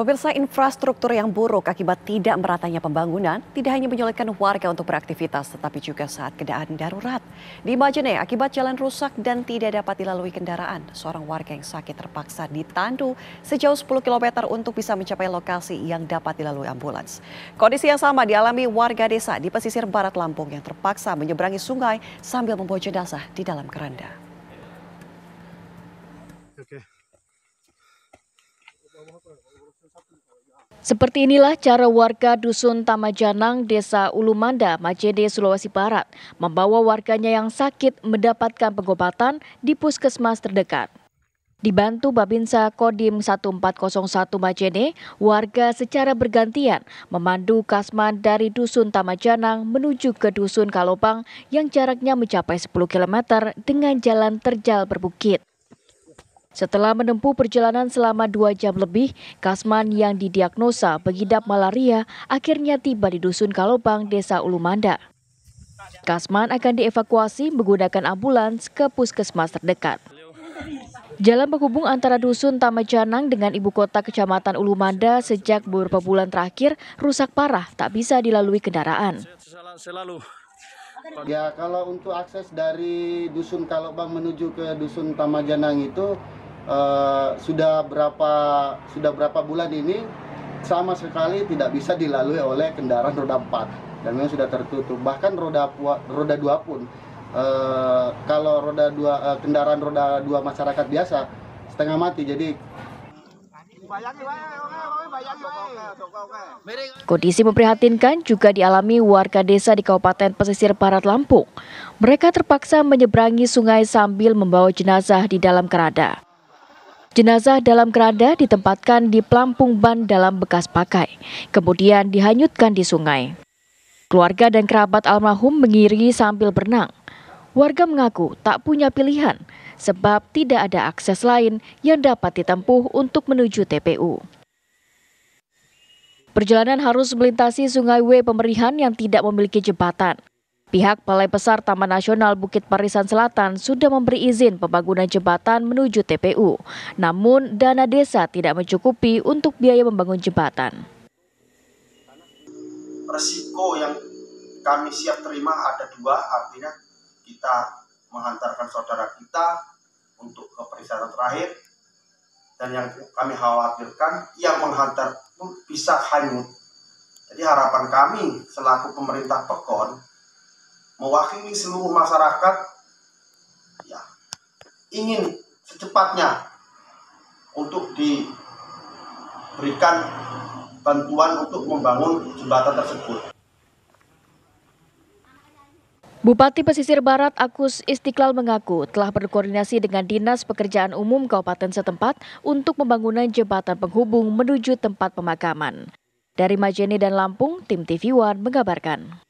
Pemirsa infrastruktur yang buruk akibat tidak meratanya pembangunan tidak hanya menyulitkan warga untuk beraktivitas tetapi juga saat keadaan darurat. Di Majene akibat jalan rusak dan tidak dapat dilalui kendaraan, seorang warga yang sakit terpaksa ditandu sejauh 10 km untuk bisa mencapai lokasi yang dapat dilalui ambulans. Kondisi yang sama dialami warga desa di pesisir barat Lampung yang terpaksa menyeberangi sungai sambil membawa jenazah di dalam keranda. Oke. Seperti inilah cara warga Dusun Tamajanang, Desa Ulumanda, Majede, Sulawesi Barat, membawa warganya yang sakit mendapatkan pengobatan di puskesmas terdekat. Dibantu Babinsa Kodim 1401 Majene, warga secara bergantian memandu Kasman dari Dusun Tamajanang menuju ke Dusun Kalopang yang jaraknya mencapai 10 km dengan jalan terjal berbukit. Setelah menempuh perjalanan selama dua jam lebih, Kasman yang didiagnosa pengidap malaria akhirnya tiba di Dusun Kalopang, Desa Ulumanda. Kasman akan dievakuasi menggunakan ambulans ke puskesmas terdekat. Jalan penghubung antara Dusun Tamajanang dengan ibu kota Kecamatan Ulumanda sejak beberapa bulan terakhir rusak parah, tak bisa dilalui kendaraan. Selalu. Ya kalau untuk akses dari Dusun Kalopang menuju ke Dusun Tamajanang itu uh, sudah berapa sudah berapa bulan ini sama sekali tidak bisa dilalui oleh kendaraan roda 4 dan memang sudah tertutup bahkan roda roda 2 pun uh, kalau roda 2 uh, eh, kendaraan roda 2 masyarakat biasa setengah mati jadi Kondisi memprihatinkan juga dialami warga desa di Kabupaten Pesisir Barat Lampung. Mereka terpaksa menyeberangi sungai sambil membawa jenazah di dalam kerada. Jenazah dalam keranda ditempatkan di pelampung ban dalam bekas pakai, kemudian dihanyutkan di sungai. Keluarga dan kerabat almarhum mengiringi sambil berenang. Warga mengaku tak punya pilihan sebab tidak ada akses lain yang dapat ditempuh untuk menuju TPU. Perjalanan harus melintasi Sungai W Pemerihan yang tidak memiliki jembatan. Pihak Balai Besar Taman Nasional Bukit Parisan Selatan sudah memberi izin pembangunan jembatan menuju TPU. Namun, dana desa tidak mencukupi untuk biaya membangun jembatan. Resiko yang kami siap terima ada dua, artinya kita menghantarkan saudara kita untuk ke perisaran terakhir, dan yang kami khawatirkan yang menghantar pun bisa hanyut. Jadi harapan kami selaku pemerintah Pekon mewakili seluruh masyarakat ya ingin secepatnya untuk diberikan bantuan untuk membangun jembatan tersebut. Bupati Pesisir Barat Agus Istiqlal mengaku telah berkoordinasi dengan Dinas Pekerjaan Umum Kabupaten setempat untuk pembangunan jembatan penghubung menuju tempat pemakaman. Dari Majene dan Lampung, tim TV One mengabarkan.